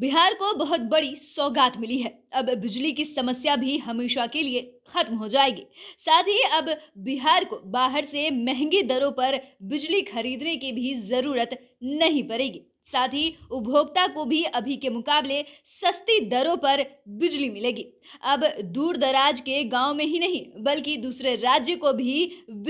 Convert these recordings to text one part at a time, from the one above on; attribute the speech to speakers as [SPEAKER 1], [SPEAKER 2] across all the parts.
[SPEAKER 1] बिहार को बहुत बड़ी सौगात मिली है अब बिजली की समस्या भी हमेशा के लिए खत्म हो जाएगी साथ ही अब बिहार को बाहर से महंगी दरों पर बिजली खरीदने की भी ज़रूरत नहीं पड़ेगी साथ ही उपभोक्ता को भी अभी के मुकाबले सस्ती दरों पर बिजली मिलेगी अब दूर दराज के गांव में ही नहीं बल्कि दूसरे राज्य को भी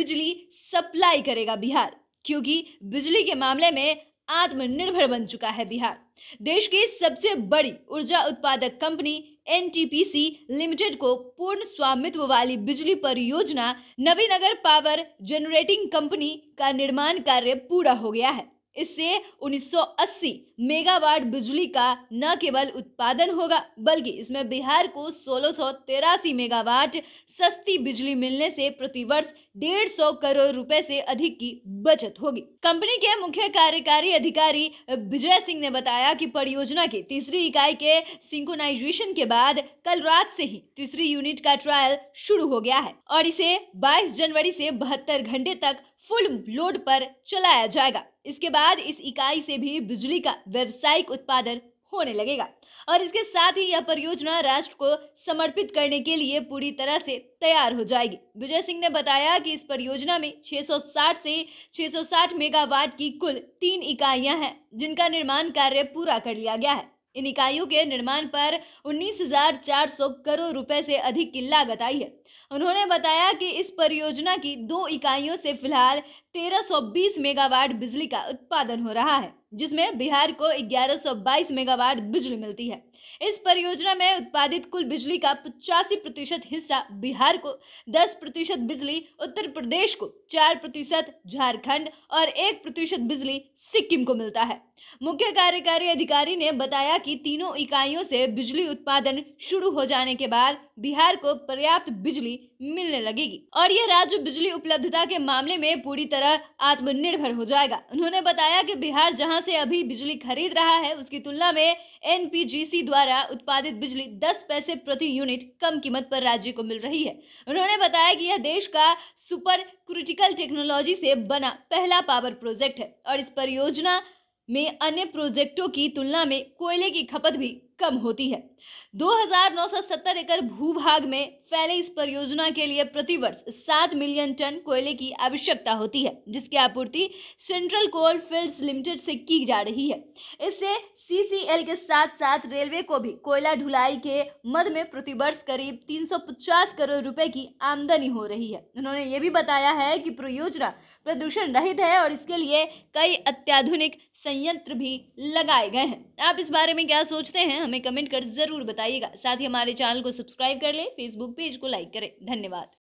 [SPEAKER 1] बिजली सप्लाई करेगा बिहार क्योंकि बिजली के मामले में आत्मनिर्भर बन चुका है बिहार देश की सबसे बड़ी ऊर्जा उत्पादक कंपनी एनटीपीसी लिमिटेड को पूर्ण स्वामित्व वाली बिजली परियोजना नवीनगर पावर जनरेटिंग कंपनी का निर्माण कार्य पूरा हो गया है इससे 1980 मेगावाट बिजली का न केवल उत्पादन होगा बल्कि इसमें बिहार को सोलह मेगावाट सस्ती बिजली मिलने से प्रतिवर्ष डेढ़ सौ करोड़ रुपए से अधिक की बचत होगी कंपनी के मुख्य कार्यकारी अधिकारी विजय सिंह ने बताया कि परियोजना की तीसरी इकाई के सिंकोनाइजेशन के बाद कल रात से ही तीसरी यूनिट का ट्रायल शुरू हो गया है और इसे 22 जनवरी से बहत्तर घंटे तक फुल लोड पर चलाया जाएगा इसके बाद इस इकाई से भी बिजली का व्यावसायिक उत्पादन होने लगेगा और इसके साथ ही यह परियोजना राष्ट्र को समर्पित करने के लिए पूरी तरह से तैयार हो जाएगी विजय सिंह ने बताया कि इस परियोजना में 660 से 660 मेगावाट की कुल तीन इकाइयां हैं जिनका निर्माण कार्य पूरा कर लिया गया है इन इकाइयों के निर्माण पर 19,400 करोड़ रुपए से अधिक की लागत आई है उन्होंने बताया कि इस परियोजना की दो इकाइयों से फिलहाल 1320 मेगावाट बिजली का उत्पादन हो रहा है जिसमें बिहार को 1122 मेगावाट बिजली मिलती है इस परियोजना में उत्पादित कुल बिजली का पचासी प्रतिशत हिस्सा बिहार को 10 प्रतिशत बिजली उत्तर प्रदेश को 4 प्रतिशत झारखंड और 1 प्रतिशत बिजली सिक्किम को मिलता है मुख्य कार्यकारी अधिकारी ने बताया कि तीनों इकाइयों से बिजली उत्पादन शुरू हो जाने के बाद बिहार को पर्याप्त बिजली बिजली मिलने लगेगी और यह राज्य बिजली उपलब्धता के मामले में पूरी तरह आत्मनिर्भर हो जाएगा उन्होंने बताया कि बिहार जहां से अभी बिजली खरीद रहा है उसकी तुलना में एन द्वारा उत्पादित बिजली दस पैसे प्रति यूनिट कम कीमत पर राज्य को मिल रही है उन्होंने बताया कि यह देश का सुपर क्रिटिकल टेक्नोलॉजी से बना पहला पावर प्रोजेक्ट है और इस परियोजना में अन्य प्रोजेक्टों की तुलना में कोयले की खपत भी कम होती है 2,970 एकड़ भूभाग में फैले इस परियोजना के लिए प्रतिवर्ष 7 मिलियन टन कोयले की आवश्यकता होती है जिसकी आपूर्ति सेंट्रल कोल फील्ड्स लिमिटेड से की जा रही है इससे सीसीएल के साथ साथ रेलवे को भी कोयला ढुलाई के मद में प्रतिवर्ष करीब 350 करोड़ रुपए की आमदनी हो रही है उन्होंने ये भी बताया है कि परियोजना प्रदूषण रहित है और इसके लिए कई अत्याधुनिक संयंत्र भी लगाए गए हैं आप इस बारे में क्या सोचते हैं हमें कमेंट कर ज़रूर बताइएगा साथ ही हमारे चैनल को सब्सक्राइब कर लें फेसबुक पेज को लाइक करें धन्यवाद